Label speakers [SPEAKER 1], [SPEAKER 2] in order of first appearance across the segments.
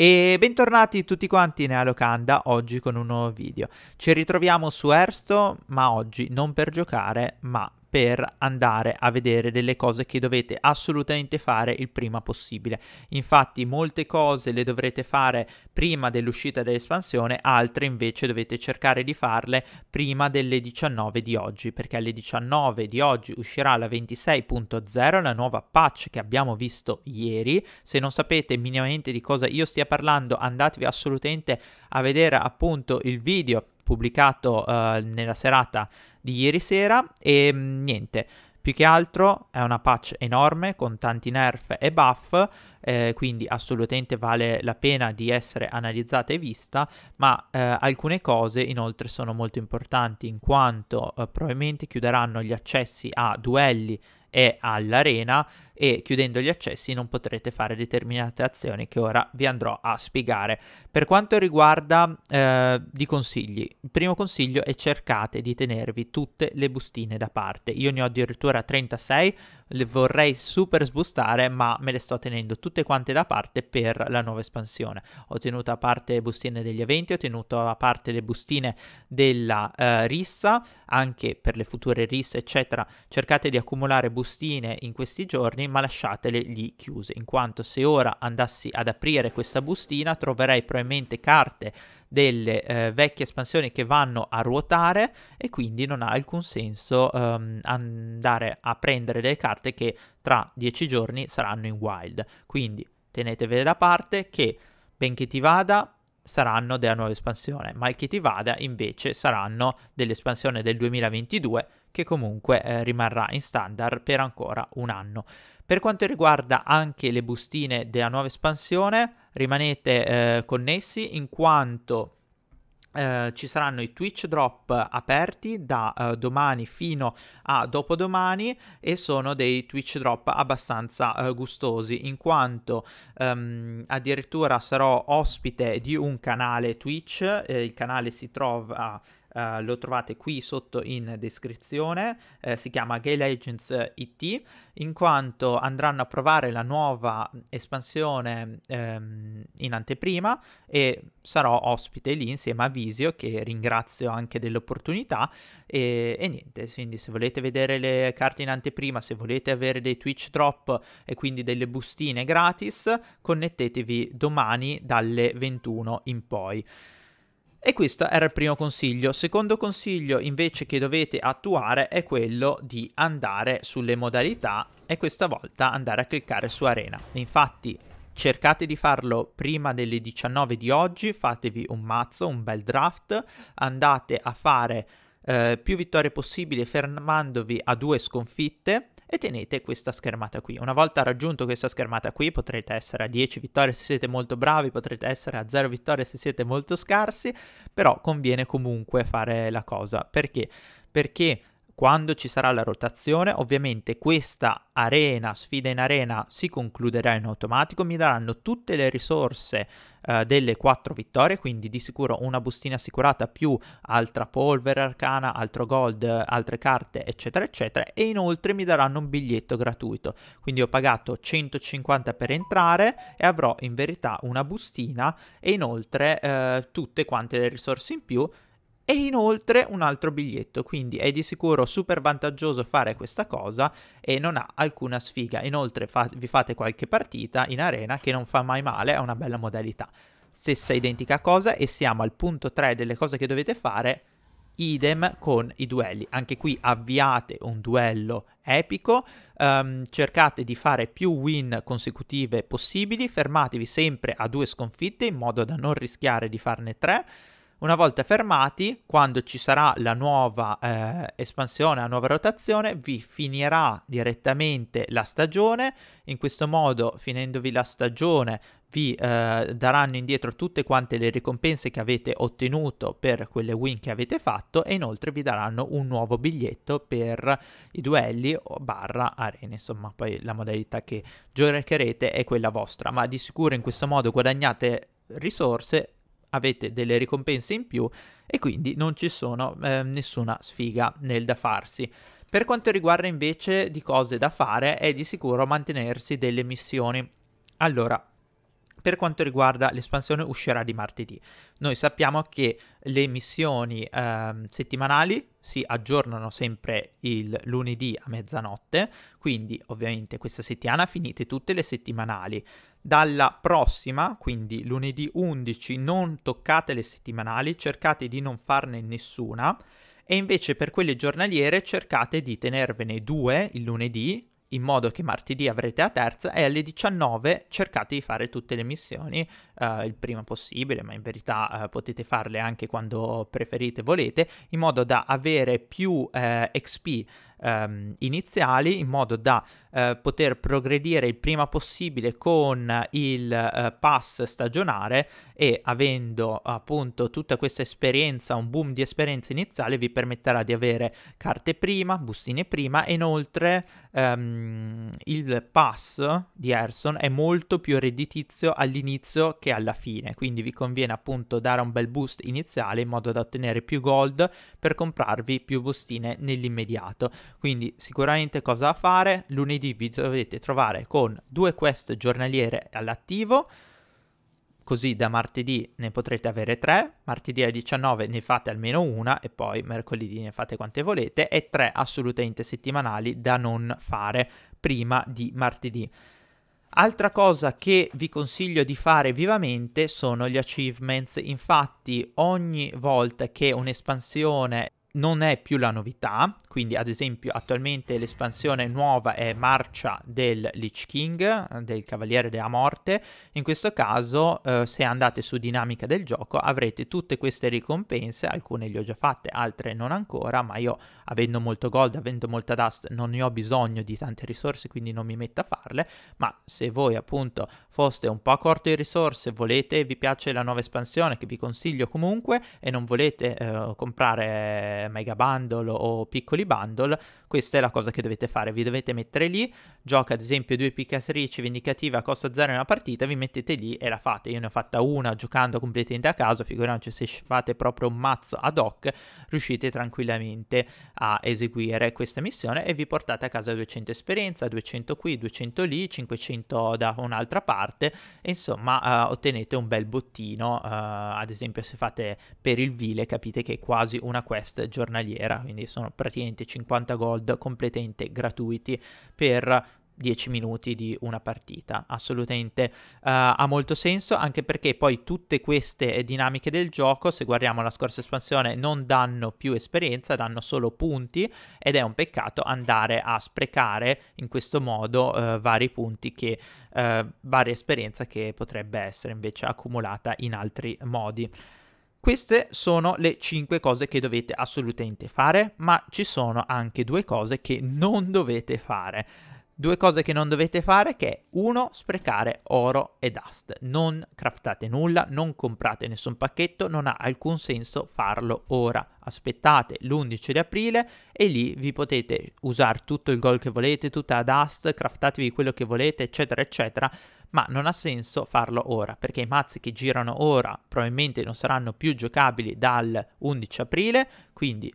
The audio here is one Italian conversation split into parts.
[SPEAKER 1] E bentornati tutti quanti nella locanda oggi con un nuovo video. Ci ritroviamo su Ersto, ma oggi non per giocare, ma per andare a vedere delle cose che dovete assolutamente fare il prima possibile. Infatti molte cose le dovrete fare prima dell'uscita dell'espansione, altre invece dovete cercare di farle prima delle 19 di oggi, perché alle 19 di oggi uscirà la 26.0, la nuova patch che abbiamo visto ieri. Se non sapete minimamente di cosa io stia parlando, andatevi assolutamente a vedere appunto il video pubblicato eh, nella serata di ieri sera e mm, niente. Più che altro è una patch enorme con tanti nerf e buff, eh, quindi assolutamente vale la pena di essere analizzata e vista, ma eh, alcune cose inoltre sono molto importanti in quanto eh, probabilmente chiuderanno gli accessi a duelli e all'arena e chiudendo gli accessi non potrete fare determinate azioni che ora vi andrò a spiegare. Per quanto riguarda eh, di consigli, il primo consiglio è cercate di tenervi tutte le bustine da parte. Io ne ho addirittura 36, le vorrei super sbustare, ma me le sto tenendo tutte quante da parte per la nuova espansione. Ho tenuto a parte le bustine degli eventi, ho tenuto a parte le bustine della eh, rissa, anche per le future risse, eccetera. Cercate di accumulare bustine in questi giorni ma lasciatele lì chiuse, in quanto se ora andassi ad aprire questa bustina troverei probabilmente carte delle eh, vecchie espansioni che vanno a ruotare e quindi non ha alcun senso ehm, andare a prendere delle carte che tra 10 giorni saranno in wild. Quindi tenetevele da parte che benché ti vada saranno della nuova espansione, mal che ti vada invece saranno dell'espansione del 2022 che comunque eh, rimarrà in standard per ancora un anno. Per quanto riguarda anche le bustine della nuova espansione, rimanete eh, connessi in quanto eh, ci saranno i Twitch drop aperti da eh, domani fino a dopodomani e sono dei Twitch drop abbastanza eh, gustosi in quanto ehm, addirittura sarò ospite di un canale Twitch, eh, il canale si trova eh, lo trovate qui sotto in descrizione, eh, si chiama Gale Agents eh, IT, in quanto andranno a provare la nuova espansione ehm, in anteprima e sarò ospite lì insieme a Visio che ringrazio anche dell'opportunità e, e niente, quindi se volete vedere le carte in anteprima, se volete avere dei Twitch drop e quindi delle bustine gratis, connettetevi domani dalle 21 in poi. E questo era il primo consiglio. Secondo consiglio invece che dovete attuare è quello di andare sulle modalità e questa volta andare a cliccare su arena. Infatti cercate di farlo prima delle 19 di oggi, fatevi un mazzo, un bel draft, andate a fare eh, più vittorie possibili fermandovi a due sconfitte e tenete questa schermata qui. Una volta raggiunto questa schermata qui potrete essere a 10 vittorie se siete molto bravi, potrete essere a 0 vittorie se siete molto scarsi, però conviene comunque fare la cosa. Perché? Perché quando ci sarà la rotazione, ovviamente questa arena, sfida in arena, si concluderà in automatico, mi daranno tutte le risorse eh, delle quattro vittorie, quindi di sicuro una bustina assicurata più altra polvere arcana, altro gold, altre carte, eccetera, eccetera, e inoltre mi daranno un biglietto gratuito. Quindi ho pagato 150 per entrare e avrò in verità una bustina e inoltre eh, tutte quante le risorse in più e inoltre un altro biglietto, quindi è di sicuro super vantaggioso fare questa cosa e non ha alcuna sfiga. Inoltre fa- vi fate qualche partita in arena che non fa mai male, è una bella modalità. Stessa identica cosa e siamo al punto 3 delle cose che dovete fare, idem con i duelli. Anche qui avviate un duello epico, um, cercate di fare più win consecutive possibili, fermatevi sempre a due sconfitte in modo da non rischiare di farne tre. Una volta fermati, quando ci sarà la nuova eh, espansione, la nuova rotazione, vi finirà direttamente la stagione. In questo modo, finendovi la stagione, vi eh, daranno indietro tutte quante le ricompense che avete ottenuto per quelle win che avete fatto e inoltre vi daranno un nuovo biglietto per i duelli o barra arena. insomma poi la modalità che giocherete è quella vostra ma di sicuro in questo modo guadagnate risorse avete delle ricompense in più e quindi non ci sono eh, nessuna sfiga nel da farsi. Per quanto riguarda invece di cose da fare è di sicuro mantenersi delle missioni. Allora, per quanto riguarda l'espansione uscirà di martedì, noi sappiamo che le missioni eh, settimanali si aggiornano sempre il lunedì a mezzanotte, quindi ovviamente questa settimana finite tutte le settimanali. Dalla prossima, quindi lunedì 11, non toccate le settimanali, cercate di non farne nessuna e invece per quelle giornaliere cercate di tenervene due il lunedì in modo che martedì avrete la terza e alle 19 cercate di fare tutte le missioni eh, il prima possibile, ma in verità eh, potete farle anche quando preferite volete, in modo da avere più eh, XP ehm, iniziali in modo da eh, poter progredire il prima possibile con il eh, pass stagionare e avendo appunto tutta questa esperienza, un boom di esperienza iniziale vi permetterà di avere carte prima, bustine prima e inoltre ehm, il pass di Erson è molto più redditizio all'inizio che alla fine, quindi vi conviene appunto dare un bel boost iniziale in modo da ottenere più gold per comprarvi più bustine nell'immediato. Quindi sicuramente cosa da fare? Lunedì vi dovete trovare con due quest giornaliere all'attivo, così da martedì ne potrete avere tre, martedì alle 19 ne fate almeno una e poi mercoledì ne fate quante volete e tre assolutamente settimanali da non fare prima di martedì. Altra cosa che vi consiglio di fare vivamente sono gli achievements, infatti ogni volta che un'espansione non è più la novità, quindi ad esempio attualmente l'espansione nuova è Marcia del Lich King, del Cavaliere della Morte, in questo caso eh, se andate su dinamica del gioco avrete tutte queste ricompense, alcune le ho già fatte, altre non ancora, ma io avendo molto gold, avendo molta dust non ne ho bisogno di tante risorse, quindi non mi metto a farle, ma se voi appunto foste un po' corto di risorse, volete, vi piace la nuova espansione che vi consiglio comunque e non volete eh, comprare eh, mega bundle o piccoli bundle, questa è la cosa che dovete fare, vi dovete mettere lì, gioca ad esempio due piccatrici vendicative a costa zero in una partita, vi mettete lì e la fate, io ne ho fatta una giocando completamente a caso, figuriamoci se fate proprio un mazzo ad hoc, riuscite tranquillamente a eseguire questa missione e vi portate a casa 200 esperienza, 200 qui, 200 lì, 500 da un'altra parte, e insomma eh, ottenete un bel bottino, eh, ad esempio se fate per il vile capite che è quasi una quest giornaliera, quindi sono praticamente 50 gold completamente gratuiti per 10 minuti di una partita. Assolutamente uh, ha molto senso, anche perché poi tutte queste dinamiche del gioco, se guardiamo la scorsa espansione, non danno più esperienza, danno solo punti ed è un peccato andare a sprecare in questo modo uh, vari punti che uh, eh, varia esperienza che potrebbe essere invece accumulata in altri modi. Queste sono le 5 cose che dovete assolutamente fare, ma ci sono anche due cose che non dovete fare. Due cose che non dovete fare che uno, sprecare oro e dust. Non craftate nulla, non comprate nessun pacchetto, non ha alcun senso farlo ora. Aspettate l'11 di aprile e lì vi potete usare tutto il gold che volete, tutta la dust, craftatevi quello che volete, eccetera, eccetera ma non ha senso farlo ora perché i mazzi che girano ora probabilmente non saranno più giocabili dal 11 aprile, quindi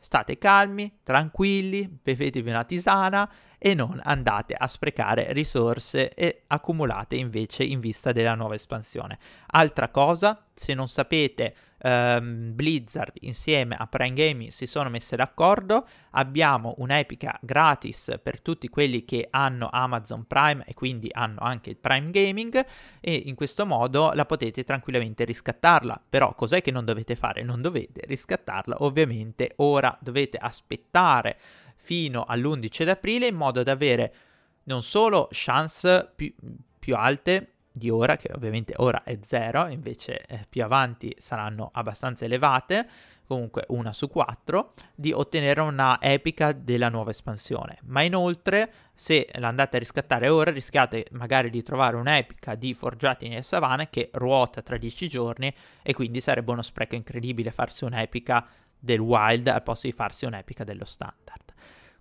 [SPEAKER 1] state calmi, tranquilli, bevetevi una tisana e non andate a sprecare risorse e accumulate invece in vista della nuova espansione. Altra cosa, se non sapete, ehm, Blizzard insieme a Prime Gaming si sono messe d'accordo, abbiamo un'epica gratis per tutti quelli che hanno Amazon Prime e quindi hanno anche il Prime Gaming e in questo modo la potete tranquillamente riscattarla. Però cos'è che non dovete fare? Non dovete riscattarla ovviamente ora, dovete aspettare fino all'11 aprile in modo da avere non solo chance più, più alte di ora, che ovviamente ora è zero, invece eh, più avanti saranno abbastanza elevate, comunque una su quattro, di ottenere una epica della nuova espansione. Ma inoltre, se l'andate a riscattare ora, rischiate magari di trovare un'epica di Forgiati nelle Savane che ruota tra dieci giorni e quindi sarebbe uno spreco incredibile farsi un'epica del wild al posto di farsi un'epica dello standard.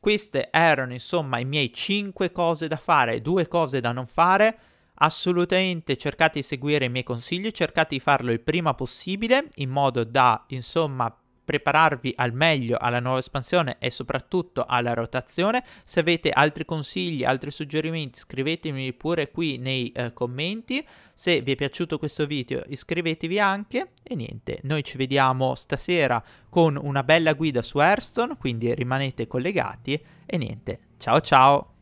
[SPEAKER 1] Queste erano insomma i miei 5 cose da fare, 2 cose da non fare. Assolutamente cercate di seguire i miei consigli, cercate di farlo il prima possibile in modo da insomma prepararvi al meglio alla nuova espansione e soprattutto alla rotazione. Se avete altri consigli, altri suggerimenti, scrivetemi pure qui nei eh, commenti. Se vi è piaciuto questo video iscrivetevi anche e niente, noi ci vediamo stasera con una bella guida su Airstone, quindi rimanete collegati e niente, ciao ciao!